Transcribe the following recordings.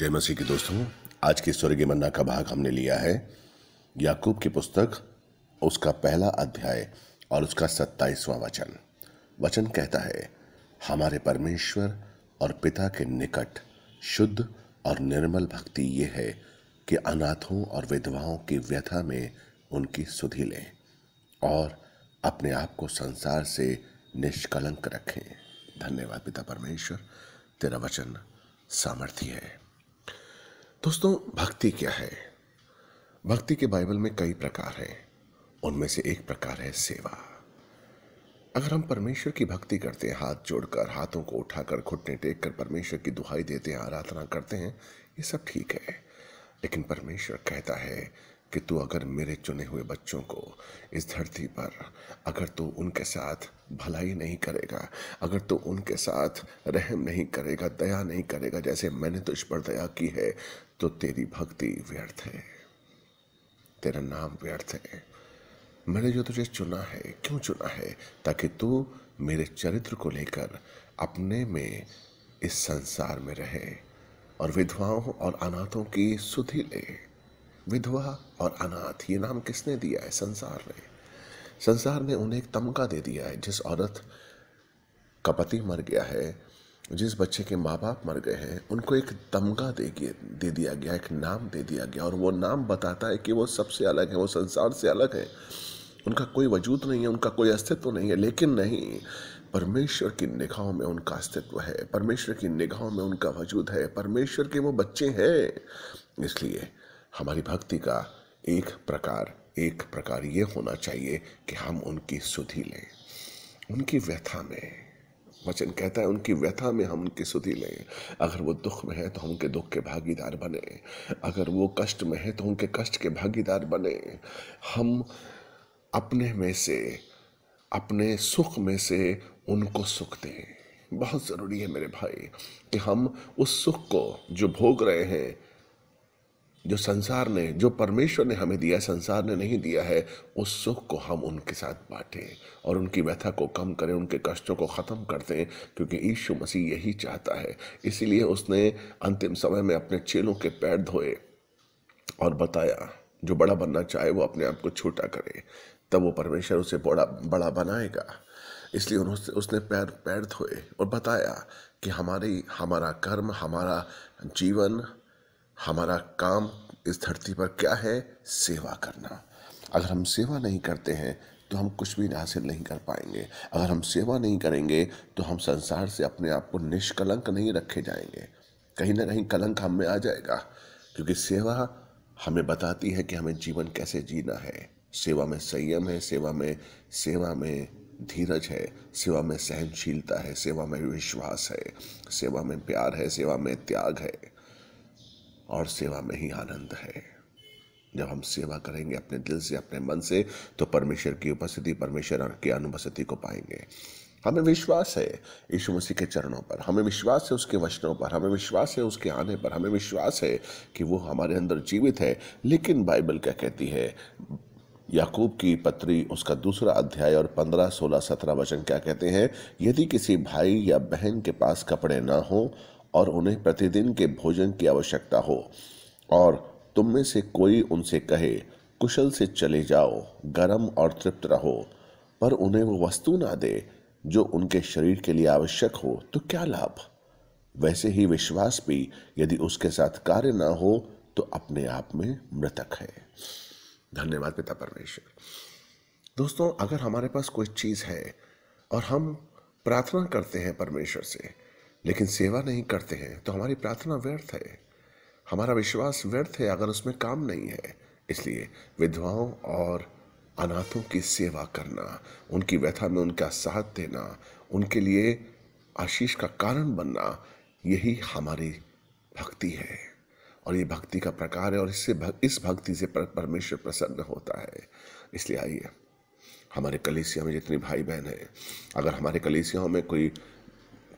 जय मसीह के दोस्तों आज के स्वर्गीय मन्ना का भाग हमने लिया है याकूब की पुस्तक उसका पहला अध्याय और उसका सत्ताईसवां वचन वचन कहता है हमारे परमेश्वर और पिता के निकट शुद्ध और निर्मल भक्ति ये है कि अनाथों और विधवाओं की व्यथा में उनकी सुधि लें और अपने आप को संसार से निष्कलंक रखें धन्यवाद पिता परमेश्वर तेरा वचन सामर्थ्य है दोस्तों भक्ति क्या है भक्ति के बाइबल में कई प्रकार हैं उनमें से एक प्रकार है सेवा अगर हम परमेश्वर की भक्ति करते हैं हाथ जोड़कर हाथों को उठाकर घुटने टेक कर परमेश्वर की दुहाई देते हैं आराधना करते हैं ये सब ठीक है लेकिन परमेश्वर कहता है कि तू अगर मेरे चुने हुए बच्चों को इस धरती पर अगर तू उनके साथ भलाई नहीं करेगा अगर तू तो उनके साथ रहम नहीं करेगा दया नहीं करेगा जैसे मैंने तुझ पर दया की है तो तेरी भक्ति व्यर्थ है तेरा नाम व्यर्थ है मैंने जो तुझे चुना है क्यों चुना है ताकि तू मेरे चरित्र को लेकर अपने में इस संसार में रहे और विधवाओं और अनाथों की सुधि ले विधवा और अनाथ ये नाम किसने दिया है संसार ने संसार ने उन्हें एक तमगा दे दिया है जिस औरत का पति मर गया है जिस बच्चे के माँ बाप मर गए हैं उनको एक तमगा दे दे दिया गया एक नाम दे दिया गया और वो नाम बताता है कि वो सबसे अलग है वो संसार से अलग है उनका कोई वजूद नहीं है उनका कोई अस्तित्व नहीं है लेकिन नहीं परमेश्वर की निगाहों में उनका अस्तित्व है परमेश्वर की निगाहों में उनका वजूद है परमेश्वर के वो बच्चे हैं इसलिए हमारी भक्ति का एक प्रकार एक प्रकार ये होना चाहिए कि हम उनकी सुधि लें उनकी व्यथा में वचन कहता है उनकी व्यथा में हम उनकी सुधि लें अगर वो दुख में है तो हम उनके दुख के भागीदार बने अगर वो कष्ट में है तो उनके कष्ट के भागीदार बने हम अपने में से अपने सुख में से उनको सुख दें बहुत ज़रूरी है मेरे भाई कि हम उस सुख को जो भोग रहे हैं जो संसार ने जो परमेश्वर ने हमें दिया संसार ने नहीं दिया है उस सुख को हम उनके साथ बांटें और उनकी व्यथा को कम करें उनके कष्टों को ख़त्म कर दें क्योंकि यीशु मसीह यही चाहता है इसीलिए उसने अंतिम समय में अपने चेलों के पैर धोए और बताया जो बड़ा बनना चाहे वो अपने आप को छोटा करे तब वो परमेश्वर उसे बड़ा बड़ा बनाएगा इसलिए उन्होंने उसने पैर पैर धोए और बताया कि हमारी हमारा कर्म हमारा जीवन हमारा काम इस धरती पर क्या है सेवा करना अगर हम सेवा नहीं करते हैं तो हम कुछ भी हासिल नहीं कर पाएंगे अगर हम सेवा नहीं करेंगे तो हम संसार से अपने आप को निष्कलंक नहीं रखे जाएंगे कहीं ना कहीं कलंक हम में आ जाएगा क्योंकि सेवा हमें बताती है कि हमें जीवन कैसे जीना है सेवा में संयम है सेवा में सेवा में धीरज है सेवा में सहनशीलता है सेवा में विश्वास है सेवा में प्यार है सेवा में त्याग है और सेवा में ही आनंद है जब हम सेवा करेंगे अपने दिल से अपने मन से तो परमेश्वर की उपस्थिति परमेश्वर की अनुपस्थिति को पाएंगे हमें विश्वास है यीशु मसीह के चरणों पर हमें विश्वास है उसके वचनों पर हमें विश्वास है उसके आने पर हमें विश्वास है कि वो हमारे अंदर जीवित है लेकिन बाइबल क्या कहती है याकूब की पत्री उसका दूसरा अध्याय और पंद्रह सोलह सत्रह वचन क्या कहते हैं यदि किसी भाई या बहन के पास कपड़े ना हों और उन्हें प्रतिदिन के भोजन की आवश्यकता हो और तुम में से कोई उनसे कहे कुशल से चले जाओ गर्म और तृप्त रहो पर उन्हें वो वस्तु ना दे जो उनके शरीर के लिए आवश्यक हो तो क्या लाभ वैसे ही विश्वास भी यदि उसके साथ कार्य ना हो तो अपने आप में मृतक है धन्यवाद पिता परमेश्वर दोस्तों अगर हमारे पास कोई चीज़ है और हम प्रार्थना करते हैं परमेश्वर से लेकिन सेवा नहीं करते हैं तो हमारी प्रार्थना व्यर्थ है हमारा विश्वास व्यर्थ है अगर उसमें काम नहीं है इसलिए विधवाओं और अनाथों की सेवा करना उनकी व्यथा में उनका साथ देना उनके लिए आशीष का कारण बनना यही हमारी भक्ति है और ये भक्ति का प्रकार है और इससे भक, इस भक्ति से परमेश्वर प्रसन्न होता है इसलिए आइए हमारे कलेसिया में जितने भाई बहन हैं अगर हमारे कलेसियाओं में कोई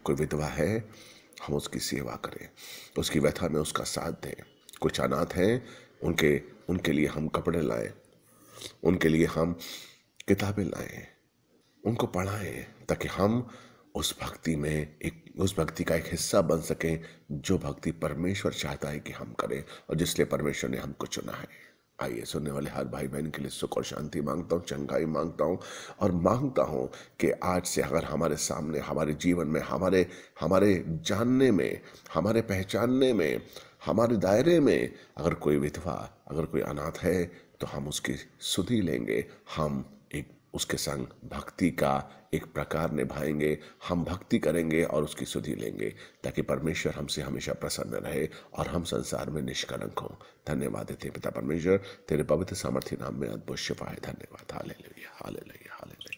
कोई विधवा है हम उसकी सेवा करें उसकी व्यथा में उसका साथ दें कुछ अनाथ हैं उनके उनके लिए हम कपड़े लाएं उनके लिए हम किताबें लाएं उनको पढ़ाएं ताकि हम उस भक्ति में एक उस भक्ति का एक हिस्सा बन सकें जो भक्ति परमेश्वर चाहता है कि हम करें और जिसलिए परमेश्वर ने हमको चुना है आइए सुनने वाले हर भाई बहन के लिए सुख और शांति मांगता हूँ चंगाई मांगता हूँ और मांगता हूँ कि आज से अगर हमारे सामने हमारे जीवन में हमारे हमारे जानने में हमारे पहचानने में हमारे दायरे में अगर कोई विधवा अगर कोई अनाथ है तो हम उसकी सुधी लेंगे हम उसके संग भक्ति का एक प्रकार निभाएंगे हम भक्ति करेंगे और उसकी सुधि लेंगे ताकि परमेश्वर हमसे हमेशा प्रसन्न रहे और हम संसार में निष्कलंक हों धन्यवाद देते पिता परमेश्वर तेरे पवित्र सामर्थ्य नाम में अद्भुत है धन्यवाद हाले लैया हाले लैया हाले